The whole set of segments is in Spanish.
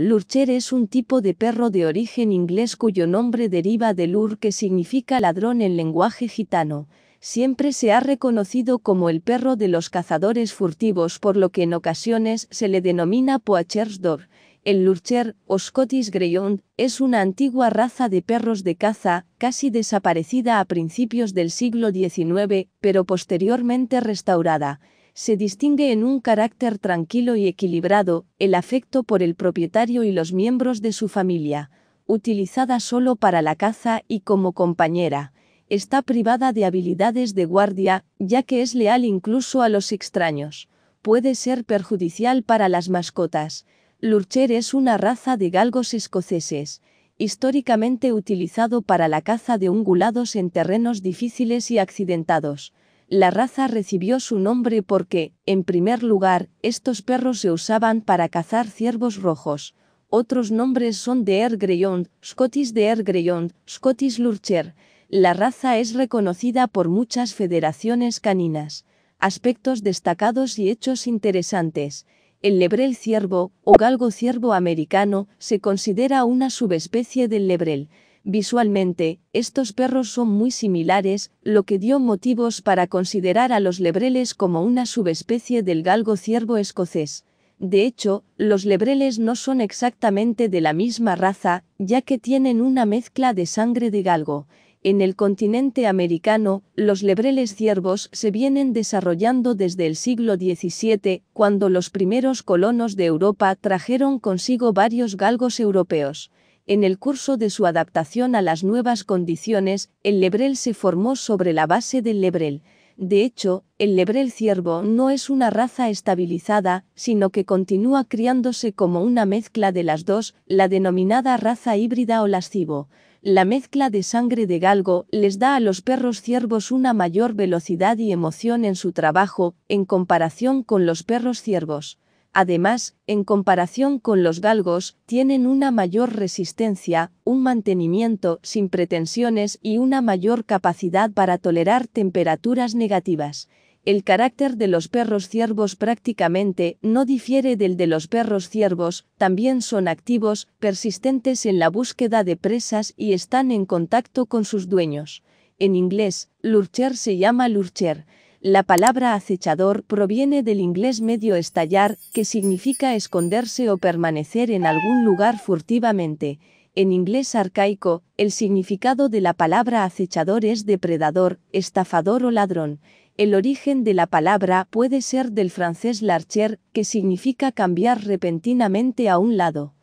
Lurcher es un tipo de perro de origen inglés cuyo nombre deriva de lur que significa ladrón en lenguaje gitano. Siempre se ha reconocido como el perro de los cazadores furtivos por lo que en ocasiones se le denomina Poachers Dog. El Lurcher, o Scottish Greyhound, es una antigua raza de perros de caza, casi desaparecida a principios del siglo XIX, pero posteriormente restaurada se distingue en un carácter tranquilo y equilibrado, el afecto por el propietario y los miembros de su familia, utilizada solo para la caza y como compañera. Está privada de habilidades de guardia, ya que es leal incluso a los extraños. Puede ser perjudicial para las mascotas. Lurcher es una raza de galgos escoceses, históricamente utilizado para la caza de ungulados en terrenos difíciles y accidentados. La raza recibió su nombre porque, en primer lugar, estos perros se usaban para cazar ciervos rojos. Otros nombres son de Air Greyhound, Scottish de Air Greyhound, Scottish Lurcher. La raza es reconocida por muchas federaciones caninas. Aspectos destacados y hechos interesantes. El lebrel ciervo, o galgo ciervo americano, se considera una subespecie del lebrel. Visualmente, estos perros son muy similares, lo que dio motivos para considerar a los lebreles como una subespecie del galgo ciervo escocés. De hecho, los lebreles no son exactamente de la misma raza, ya que tienen una mezcla de sangre de galgo. En el continente americano, los lebreles ciervos se vienen desarrollando desde el siglo XVII, cuando los primeros colonos de Europa trajeron consigo varios galgos europeos. En el curso de su adaptación a las nuevas condiciones, el lebrel se formó sobre la base del lebrel. De hecho, el lebrel ciervo no es una raza estabilizada, sino que continúa criándose como una mezcla de las dos, la denominada raza híbrida o lascivo. La mezcla de sangre de galgo les da a los perros ciervos una mayor velocidad y emoción en su trabajo, en comparación con los perros ciervos. Además, en comparación con los galgos, tienen una mayor resistencia, un mantenimiento sin pretensiones y una mayor capacidad para tolerar temperaturas negativas. El carácter de los perros ciervos prácticamente no difiere del de los perros ciervos, también son activos, persistentes en la búsqueda de presas y están en contacto con sus dueños. En inglés, lurcher se llama lurcher la palabra acechador proviene del inglés medio estallar, que significa esconderse o permanecer en algún lugar furtivamente. En inglés arcaico, el significado de la palabra acechador es depredador, estafador o ladrón. El origen de la palabra puede ser del francés larcher, que significa cambiar repentinamente a un lado.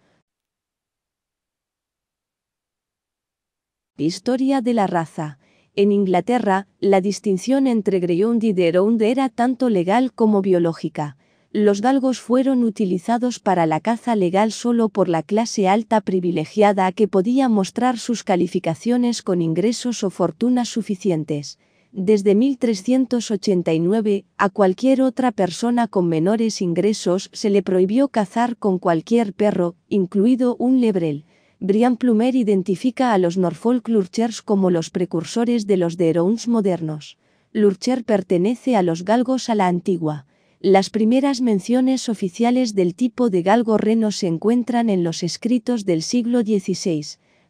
Historia de la raza. En Inglaterra, la distinción entre Greyhound y Deerhound era tanto legal como biológica. Los galgos fueron utilizados para la caza legal solo por la clase alta privilegiada que podía mostrar sus calificaciones con ingresos o fortunas suficientes. Desde 1389, a cualquier otra persona con menores ingresos se le prohibió cazar con cualquier perro, incluido un lebrel Brian Plumer identifica a los Norfolk Lurchers como los precursores de los Deerhounds modernos. Lurcher pertenece a los galgos a la antigua. Las primeras menciones oficiales del tipo de galgo reno se encuentran en los escritos del siglo XVI.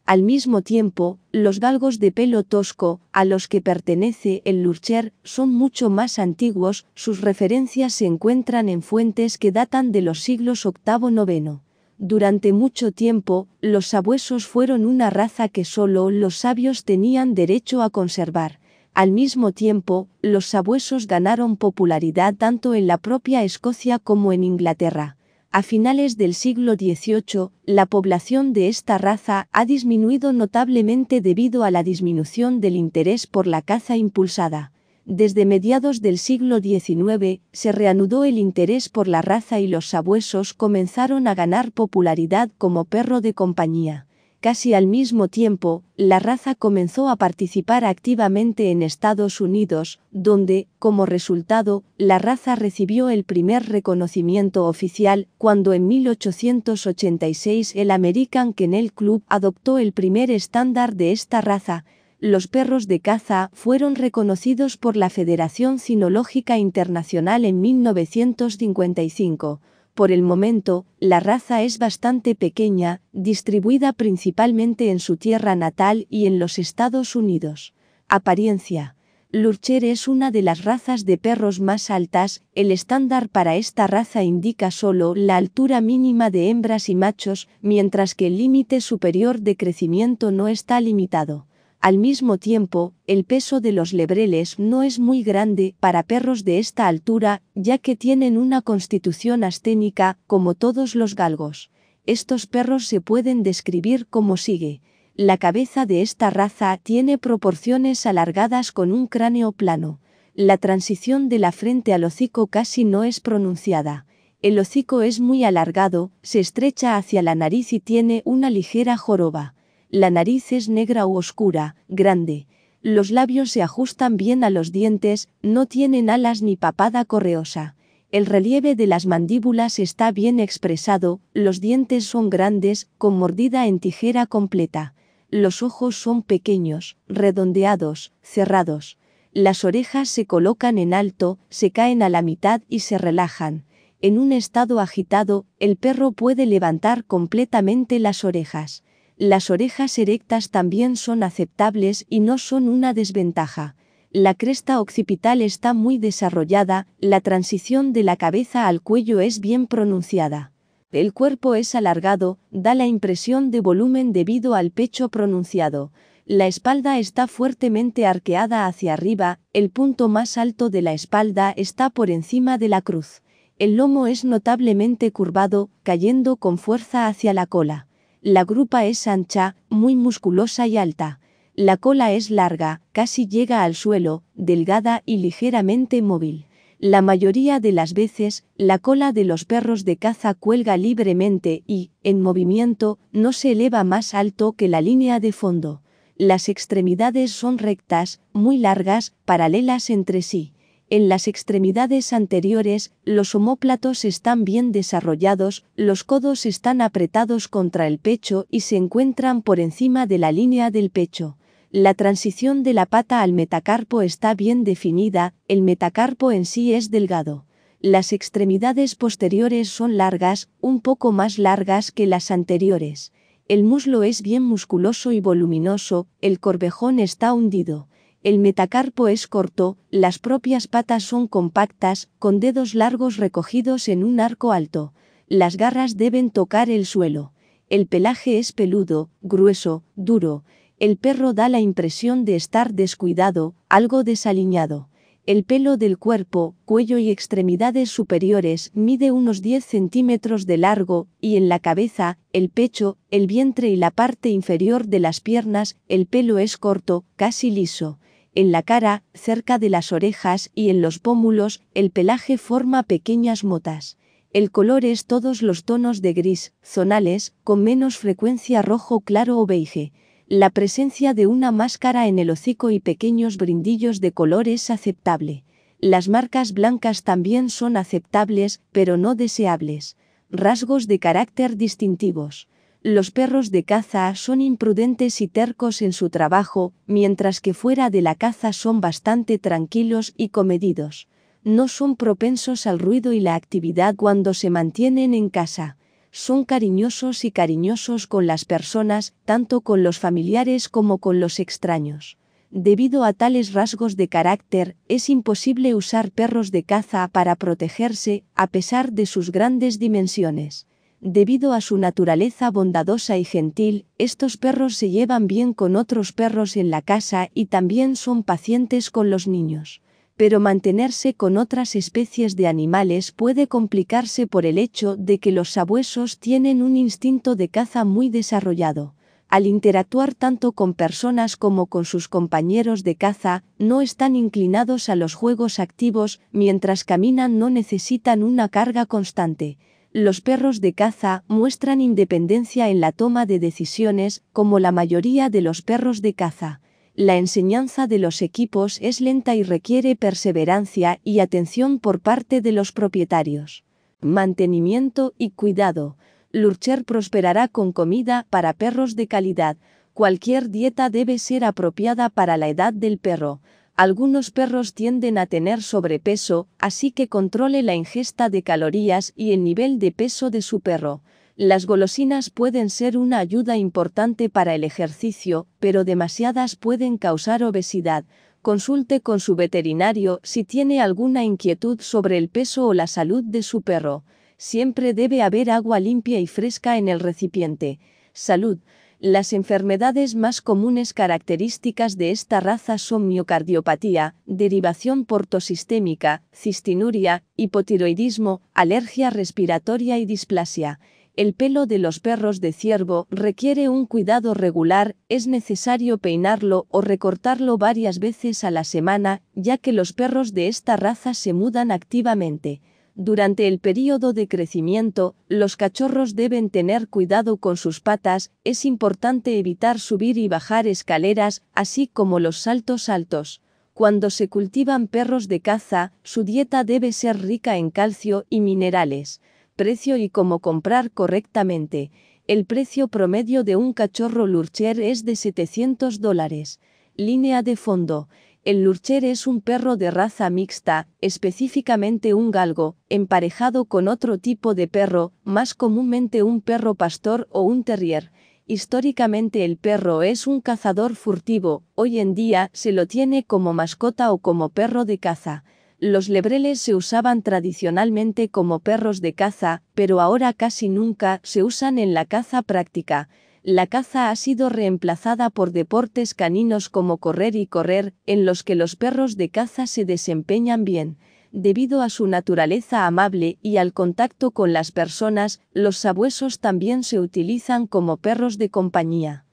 Al mismo tiempo, los galgos de pelo tosco, a los que pertenece el Lurcher, son mucho más antiguos, sus referencias se encuentran en fuentes que datan de los siglos VIII-IX. Durante mucho tiempo, los sabuesos fueron una raza que solo los sabios tenían derecho a conservar. Al mismo tiempo, los sabuesos ganaron popularidad tanto en la propia Escocia como en Inglaterra. A finales del siglo XVIII, la población de esta raza ha disminuido notablemente debido a la disminución del interés por la caza impulsada. Desde mediados del siglo XIX, se reanudó el interés por la raza y los sabuesos comenzaron a ganar popularidad como perro de compañía. Casi al mismo tiempo, la raza comenzó a participar activamente en Estados Unidos, donde, como resultado, la raza recibió el primer reconocimiento oficial cuando en 1886 el American Kennel Club adoptó el primer estándar de esta raza, los perros de caza fueron reconocidos por la Federación Cinológica Internacional en 1955. Por el momento, la raza es bastante pequeña, distribuida principalmente en su tierra natal y en los Estados Unidos. Apariencia. Lurcher es una de las razas de perros más altas, el estándar para esta raza indica solo la altura mínima de hembras y machos, mientras que el límite superior de crecimiento no está limitado. Al mismo tiempo, el peso de los lebreles no es muy grande para perros de esta altura, ya que tienen una constitución asténica, como todos los galgos. Estos perros se pueden describir como sigue. La cabeza de esta raza tiene proporciones alargadas con un cráneo plano. La transición de la frente al hocico casi no es pronunciada. El hocico es muy alargado, se estrecha hacia la nariz y tiene una ligera joroba. La nariz es negra u oscura, grande. Los labios se ajustan bien a los dientes, no tienen alas ni papada correosa. El relieve de las mandíbulas está bien expresado, los dientes son grandes, con mordida en tijera completa. Los ojos son pequeños, redondeados, cerrados. Las orejas se colocan en alto, se caen a la mitad y se relajan. En un estado agitado, el perro puede levantar completamente las orejas. Las orejas erectas también son aceptables y no son una desventaja. La cresta occipital está muy desarrollada, la transición de la cabeza al cuello es bien pronunciada. El cuerpo es alargado, da la impresión de volumen debido al pecho pronunciado. La espalda está fuertemente arqueada hacia arriba, el punto más alto de la espalda está por encima de la cruz. El lomo es notablemente curvado, cayendo con fuerza hacia la cola. La grupa es ancha, muy musculosa y alta. La cola es larga, casi llega al suelo, delgada y ligeramente móvil. La mayoría de las veces, la cola de los perros de caza cuelga libremente y, en movimiento, no se eleva más alto que la línea de fondo. Las extremidades son rectas, muy largas, paralelas entre sí. En las extremidades anteriores, los homóplatos están bien desarrollados, los codos están apretados contra el pecho y se encuentran por encima de la línea del pecho. La transición de la pata al metacarpo está bien definida, el metacarpo en sí es delgado. Las extremidades posteriores son largas, un poco más largas que las anteriores. El muslo es bien musculoso y voluminoso, el corvejón está hundido el metacarpo es corto, las propias patas son compactas, con dedos largos recogidos en un arco alto. Las garras deben tocar el suelo. El pelaje es peludo, grueso, duro. El perro da la impresión de estar descuidado, algo desaliñado. El pelo del cuerpo, cuello y extremidades superiores mide unos 10 centímetros de largo, y en la cabeza, el pecho, el vientre y la parte inferior de las piernas, el pelo es corto, casi liso en la cara, cerca de las orejas y en los pómulos, el pelaje forma pequeñas motas. El color es todos los tonos de gris, zonales, con menos frecuencia rojo claro o beige. La presencia de una máscara en el hocico y pequeños brindillos de color es aceptable. Las marcas blancas también son aceptables, pero no deseables. Rasgos de carácter distintivos. Los perros de caza son imprudentes y tercos en su trabajo, mientras que fuera de la caza son bastante tranquilos y comedidos. No son propensos al ruido y la actividad cuando se mantienen en casa. Son cariñosos y cariñosos con las personas, tanto con los familiares como con los extraños. Debido a tales rasgos de carácter, es imposible usar perros de caza para protegerse, a pesar de sus grandes dimensiones Debido a su naturaleza bondadosa y gentil, estos perros se llevan bien con otros perros en la casa y también son pacientes con los niños. Pero mantenerse con otras especies de animales puede complicarse por el hecho de que los sabuesos tienen un instinto de caza muy desarrollado. Al interactuar tanto con personas como con sus compañeros de caza, no están inclinados a los juegos activos, mientras caminan no necesitan una carga constante los perros de caza muestran independencia en la toma de decisiones, como la mayoría de los perros de caza. La enseñanza de los equipos es lenta y requiere perseverancia y atención por parte de los propietarios. Mantenimiento y cuidado. Lurcher prosperará con comida para perros de calidad. Cualquier dieta debe ser apropiada para la edad del perro. Algunos perros tienden a tener sobrepeso, así que controle la ingesta de calorías y el nivel de peso de su perro. Las golosinas pueden ser una ayuda importante para el ejercicio, pero demasiadas pueden causar obesidad. Consulte con su veterinario si tiene alguna inquietud sobre el peso o la salud de su perro. Siempre debe haber agua limpia y fresca en el recipiente. Salud. Las enfermedades más comunes características de esta raza son miocardiopatía, derivación portosistémica, cistinuria, hipotiroidismo, alergia respiratoria y displasia. El pelo de los perros de ciervo requiere un cuidado regular, es necesario peinarlo o recortarlo varias veces a la semana, ya que los perros de esta raza se mudan activamente. Durante el periodo de crecimiento, los cachorros deben tener cuidado con sus patas, es importante evitar subir y bajar escaleras, así como los saltos altos. Cuando se cultivan perros de caza, su dieta debe ser rica en calcio y minerales. Precio y cómo comprar correctamente. El precio promedio de un cachorro lurcher es de 700 dólares. Línea de fondo. El lurcher es un perro de raza mixta, específicamente un galgo, emparejado con otro tipo de perro, más comúnmente un perro pastor o un terrier. Históricamente el perro es un cazador furtivo, hoy en día se lo tiene como mascota o como perro de caza. Los lebreles se usaban tradicionalmente como perros de caza, pero ahora casi nunca se usan en la caza práctica la caza ha sido reemplazada por deportes caninos como correr y correr, en los que los perros de caza se desempeñan bien. Debido a su naturaleza amable y al contacto con las personas, los sabuesos también se utilizan como perros de compañía.